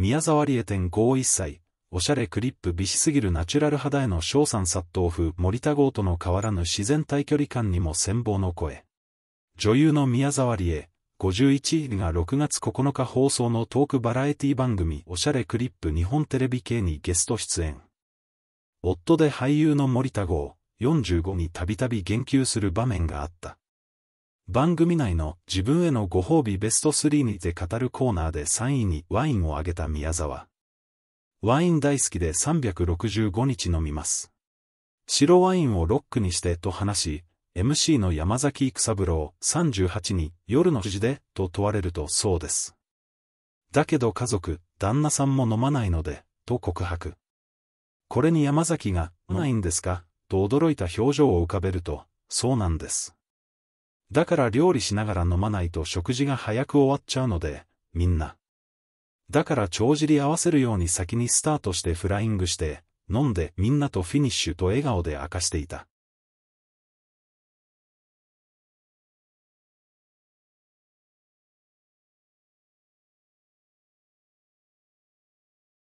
宮沢りえ店51歳、おしゃれクリップ美しすぎるナチュラル肌への賞賛殺到風森田号との変わらぬ自然体距離感にも羨望の声。女優の宮沢りえ、51位が6月9日放送のトークバラエティ番組おしゃれクリップ日本テレビ系にゲスト出演。夫で俳優の森田豪、45にたびたび言及する場面があった。番組内の自分へのご褒美ベスト3にて語るコーナーで3位にワインをあげた宮沢。ワイン大好きで365日飲みます。白ワインをロックにしてと話し、MC の山崎育三郎38に夜の9時でと問われるとそうです。だけど家族、旦那さんも飲まないので、と告白。これに山崎が、ないんですかと驚いた表情を浮かべると、そうなんです。だから料理しながら飲まないと食事が早く終わっちゃうので、みんな。だから帳尻合わせるように先にスタートしてフライングして、飲んでみんなとフィニッシュと笑顔で明かしていた。